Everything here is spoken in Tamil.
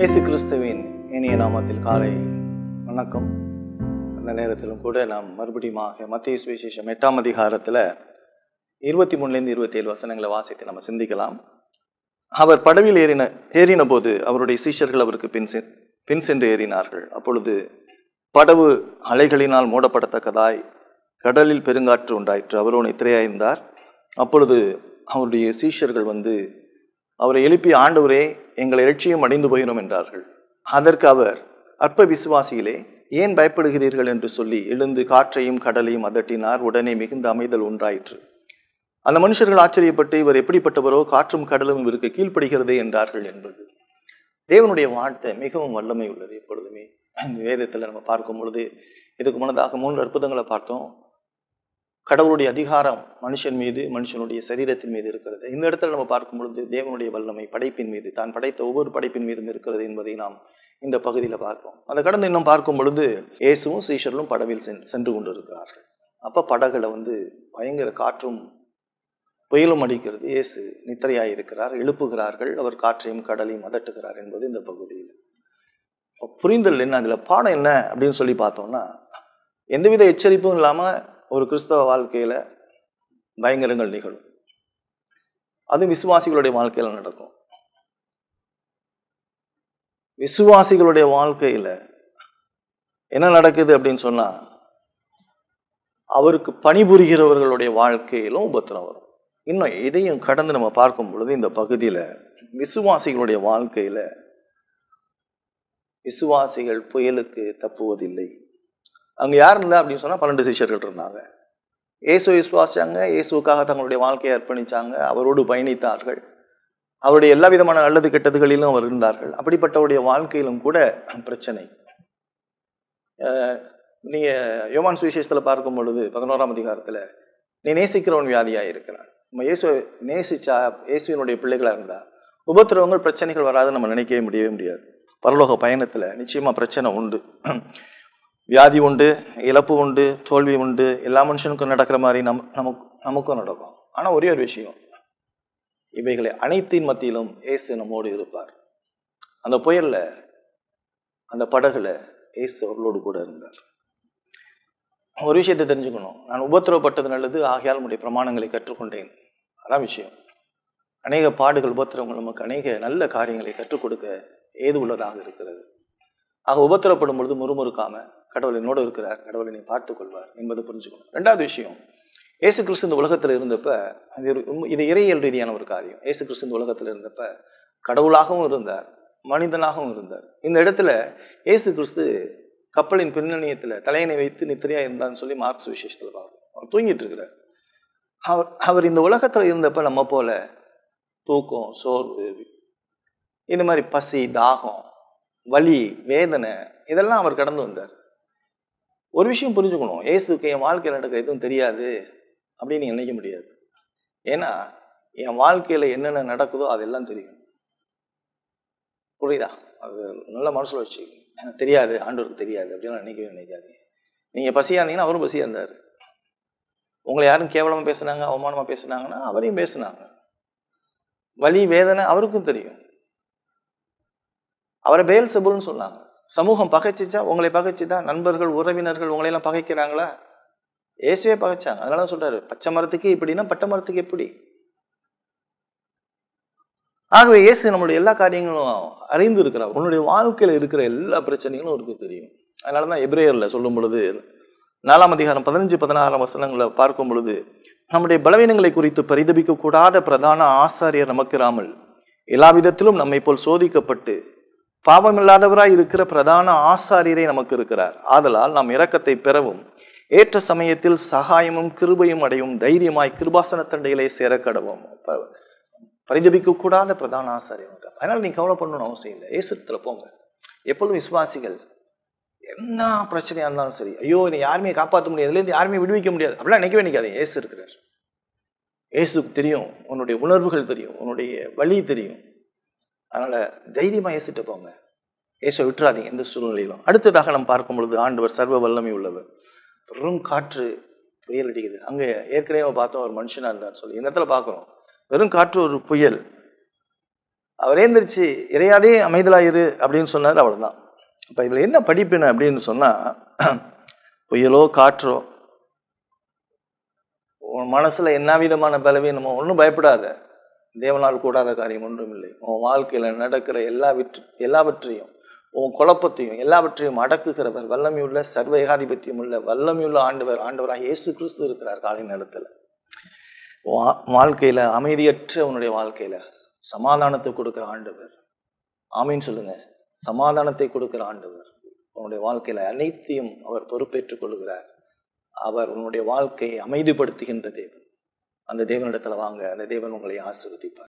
இயேசு கிறிஸ்துவின் இனிய நாமத்தில் காலை வணக்கம் அந்த நேரத்திலும் கூட நாம் மறுபடியுமாக மத்திய சுவிசேஷம் எட்டாம் அதிகாரத்தில் இருபத்தி மூணுலேருந்து இருபத்தி ஏழு வசனங்களை வாசித்து நம்ம சிந்திக்கலாம் அவர் படவில் ஏறின ஏறின போது அவருடைய சீஷர்கள் அவருக்கு பின் பின் சென்று ஏறினார்கள் அப்பொழுது படவு அலைகளினால் மூடப்படத்தக்கதாய் கடலில் பெருங்காற்று உண்டாயிற்று அவரோடு இத்திரையாயிருந்தார் அப்பொழுது அவருடைய சீஷர்கள் வந்து அவரை எழுப்பி ஆண்டவரே எங்களை எழுச்சியும் அடைந்து போகிறோம் என்றார்கள் அதற்கு அவர் அற்ப விசுவாசியிலே ஏன் பயப்படுகிறீர்கள் என்று சொல்லி எழுந்து காற்றையும் கடலையும் அதட்டினார் உடனே மிகுந்த அமைதல் ஒன்றாயிற்று அந்த மனுஷர்கள் ஆச்சரியப்பட்டு இவர் எப்படிப்பட்டவரோ காற்றும் கடலும் இவருக்கு கீழ்ப்படுகிறதே என்றார்கள் என்பது தேவனுடைய வார்த்தை மிகவும் வல்லமை உள்ளது எப்பொழுதுமே வேதத்தில் நம்ம பார்க்கும் பொழுது இதுக்கு முன்னதாக மூன்று அற்புதங்களை பார்த்தோம் கடவுளுடைய அதிகாரம் மனுஷன் மீது மனுஷனுடைய சரீரத்தின் மீது இருக்கிறது இந்த இடத்துல நம்ம பார்க்கும் பொழுது தேவனுடைய வல்லமை படைப்பின் மீது தான் படைத்த ஒவ்வொரு படைப்பின் மீதும் இருக்கிறது என்பதை நாம் இந்த பகுதியில் பார்ப்போம் அந்த கடந்து இன்னும் பார்க்கும் பொழுது இயேசுவும் சீஷர்களும் படவில் சென்று கொண்டிருக்கிறார்கள் அப்போ படகுல வந்து பயங்கர காற்றும் புயலும் அடிக்கிறது இயேசு நித்திரையாக இருக்கிறார் எழுப்புகிறார்கள் அவர் காற்றையும் கடலையும் அதட்டுகிறார் என்பது இந்த பகுதியில் புரிந்தல் என்ன அதில் பாடம் என்ன அப்படின்னு சொல்லி பார்த்தோம்னா எந்தவித எச்சரிப்பும் இல்லாமல் ஒரு கிறிஸ்தவ வாழ்க்கையில் பயங்கரங்கள் நிகழும் அது விசுவாசிகளுடைய வாழ்க்கையில் நடக்கும் விசுவாசிகளுடைய வாழ்க்கையில் என்ன நடக்குது அப்படின்னு சொன்னால் அவருக்கு பணிபுரிகிறவர்களுடைய வாழ்க்கையிலும் உபத்திரம் வரும் இன்னும் இதையும் கடந்து நம்ம பார்க்கும் பொழுது இந்த பகுதியில் விசுவாசிகளுடைய வாழ்க்கையில் விசுவாசிகள் புயலுக்கு தப்புவதில்லை அங்கே யார் இல்லை அப்படின்னு சொன்னால் பன்னெண்டு சிஷர்கள் இருந்தாங்க இயேசு விசுவாசியாங்க இயேசுக்காக தங்களுடைய வாழ்க்கையை அர்ப்பணித்தாங்க அவரோடு பயணித்தார்கள் அவருடைய எல்லா விதமான நல்லது கெட்டதுகளிலும் அவர் இருந்தார்கள் அப்படிப்பட்டவருடைய வாழ்க்கையிலும் கூட பிரச்சனை நீங்கள் யோமான் சுவிசேஷத்தில் பார்க்கும் பொழுது பதினோராம் அதிகாரத்தில் நீ நேசிக்கிறவன் வியாதியாக இருக்கிறான் நம்ம இயேசு நேசிச்சா இயேசுவினுடைய பிள்ளைகளாக இருந்தால் உபத்திரவங்கள் பிரச்சனைகள் வராது நம்ம நினைக்கவே முடியவே முடியாது பரலோக பயணத்தில் நிச்சயமாக பிரச்சனை உண்டு வியாதி உண்டு இழப்பு உண்டு தோல்வி உண்டு எல்லா மனுஷனுக்கும் நடக்கிற மாதிரி நம் நமக்கு நமக்கும் நடக்கும் ஆனால் ஒரே ஒரு விஷயம் இவைகளை அனைத்தின் மத்தியிலும் ஏசு நம்மோடு இருப்பார் அந்த புயலில் அந்த படகுல ஏசு அவர்களோடு கூட இருந்தார் ஒரு விஷயத்தை தெரிஞ்சுக்கணும் நான் உபத்திரவப்பட்டது நல்லது ஆகையால் உடைய பிரமாணங்களை கற்றுக்கொண்டேன் அதான் விஷயம் அநேக பாடுகள் உபத்திரவங்கள் நமக்கு அநேக நல்ல காரியங்களை கற்றுக் கொடுக்க ஏது உள்ளதாக இருக்கிறது ஆக உபத்திரப்படும் பொழுது முறுமுறுக்காமல் கடவுள் என்னோடு இருக்கிறார் கடவுள் என்னை பார்த்து கொள்வார் என்பதை புரிஞ்சுக்கணும் ரெண்டாவது விஷயம் ஏசு கிறிஸ்து இந்த உலகத்தில் இருந்தப்ப அது இது இறையல் ரீதியான ஒரு காரியம் ஏசு கிறிஸ்து இந்த உலகத்தில் இருந்தப்ப கடவுளாகவும் இருந்தார் மனிதனாகவும் இருந்தார் இந்த இடத்துல ஏசு கிறிஸ்து கப்பலின் பின்னணியத்தில் தலையணை வைத்து நித்திரையாக இருந்தான்னு சொல்லி மார்க்ஸ் விசேஷத்தில் பார்க்கணும் அவர் தூங்கிட்டு இருக்கிறார் அவர் அவர் இந்த உலகத்தில் இருந்தப்ப நம்ம போல தூக்கம் சோர்வு இந்த மாதிரி பசி தாகம் வலி வேதனை இதெல்லாம் அவர் கடந்து வந்தார் ஒரு விஷயம் புரிஞ்சுக்கணும் ஏசுக்கு என் வாழ்க்கையில் நடக்க எதுவும் தெரியாது அப்படின்னு நீங்கள் நினைக்க முடியாது ஏன்னா என் வாழ்க்கையில் என்னென்ன நடக்குதோ அதெல்லாம் தெரியும் புரியுதா அது நல்ல மனசில் வச்சு எனக்கு தெரியாது ஆண்டவருக்கு தெரியாது அப்படின்னு நினைக்கவே நினைக்காது நீங்கள் பசியாக இருந்தீங்கன்னா அவரும் பசியாக இருந்தார் உங்களை யாரும் கேவலமாக பேசுனாங்க அவமானமாக பேசுனாங்கன்னா அவரையும் பேசுனாங்க வலி வேதனை அவருக்கும் தெரியும் அவரை பேல் செபுல்னு சொன்னாங்க சமூகம் பகைச்சிச்சா உங்களை பகைச்சிதா நண்பர்கள் உறவினர்கள் உங்களையெல்லாம் பகைக்கிறாங்களா இயேசுவே பகைச்சாங்க அதனால சொல்றாரு பச்சை மரத்துக்கு இப்படின்னா பட்டை மரத்துக்கு எப்படி ஆகவே இயேசு நம்மளுடைய எல்லா காரியங்களும் அறிந்து இருக்கிறார் உன்னுடைய வாழ்க்கையில் இருக்கிற எல்லா பிரச்சனைகளும் அவருக்கு தெரியும் அதனால தான் எப்ரேயரில் சொல்லும் பொழுது நாலாம் அதிகாரம் பதினஞ்சு பதினாறாம் வசனங்களை பார்க்கும் பொழுது நம்முடைய பலவீனங்களை குறித்து பரிதபிக்கக்கூடாத பிரதான ஆசாரியர் நமக்கு எல்லா விதத்திலும் நம்மை போல் சோதிக்கப்பட்டு பாவமில்லாதவராய் இருக்கிற பிரதான ஆசாரியரை நமக்கு இருக்கிறார் ஆதலால் நாம் இரக்கத்தை பெறவும் ஏற்ற சமயத்தில் சகாயமும் கிருபையும் அடையும் தைரியமாய் கிருபாசன தண்டைகளை சேர கடவும் பரிதபிக்கக்கூடாத பிரதான ஆசாரியர் அதனால் நீ கவலை பண்ணணும் அவசியம் இல்லை ஏசுத்துல போங்க எப்பொழுதும் விசுவாசிகள் என்ன பிரச்சனையாக இருந்தாலும் சரி ஐயோ என்னை யாருமே காப்பாற்ற முடியாது இதுலேருந்து யாருமே விடுவிக்க முடியாது அப்படிலாம் நினைக்கவே நினைக்காது ஏசு இருக்கிறார் ஏசுக்கு தெரியும் உன்னுடைய உணர்வுகள் தெரியும் உன்னுடைய வழி தெரியும் அதனால் தைரியமாக ஏசிட்டு போங்க ஏசோ விட்டுறாதீங்க எந்த சூழ்நிலையிலும் அடுத்ததாக நம்ம பார்க்கும் பொழுது ஆண்டவர் சர்வ வல்லமை உள்ளவர் வெறும் காற்று புயல் அடிக்குது அங்கே ஏற்கனவே பார்த்தோம் ஒரு மனுஷனாக இருந்தார் சொல்லி இந்த இடத்துல பார்க்குறோம் வெறும் காற்று ஒரு புயல் அவர் ஏந்திரிச்சு இறையாதே அமைதலாயிரு அப்படின்னு சொன்னார் அவ்வளோதான் இப்போ இதில் என்ன படிப்பின அப்படின்னு சொன்னால் புயலோ காற்றோ உன் மனசில் என்ன விதமான பலவீனமோ ஒன்றும் பயப்படாத தேவனால் கூடாத காரியம் ஒன்றும் இல்லை உன் வாழ்க்கையில் நடக்கிற எல்லா எல்லாவற்றையும் உன் குழப்பத்தையும் எல்லாவற்றையும் அடக்குகிறவர் வல்லமையுள்ள சர்வேகாதிபத்தியம் உள்ள வல்லமையுள்ள ஆண்டவர் ஆண்டவராக இயேசு கிறிஸ்து இருக்கிறார் காலை நேரத்தில் வாழ்க்கையில் அமைதியற்ற உன்னுடைய வாழ்க்கையில் சமாதானத்தை கொடுக்குற ஆண்டவர் ஆமின்னு சொல்லுங்கள் சமாதானத்தை கொடுக்குற ஆண்டவர் உன்னுடைய வாழ்க்கையில் அனைத்தையும் அவர் பொறுப்பேற்றுக் கொள்கிறார் அவர் உன்னுடைய வாழ்க்கையை அமைதிப்படுத்துகின்ற தேவன் அந்த தேவனிடத்துல வாங்க அந்த தேவன் உங்களை ஆசிர்வதிப்பார்